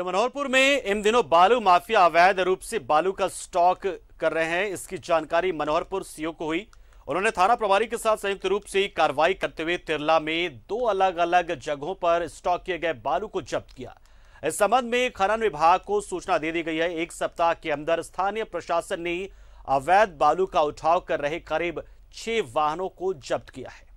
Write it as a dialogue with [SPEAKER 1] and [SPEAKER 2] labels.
[SPEAKER 1] मनोहरपुर में इन दिनों बालू माफिया अवैध रूप से बालू का स्टॉक कर रहे हैं इसकी जानकारी मनोहरपुर सीओ को हुई उन्होंने थाना प्रभारी के साथ संयुक्त रूप से कार्रवाई करते हुए तिरला में दो अलग अलग जगहों पर स्टॉक किए गए बालू को जब्त किया इस संबंध में खनन विभाग को सूचना दे दी गई है एक सप्ताह के अंदर स्थानीय प्रशासन ने अवैध बालू का उठाव कर रहे करीब छह वाहनों को जब्त किया है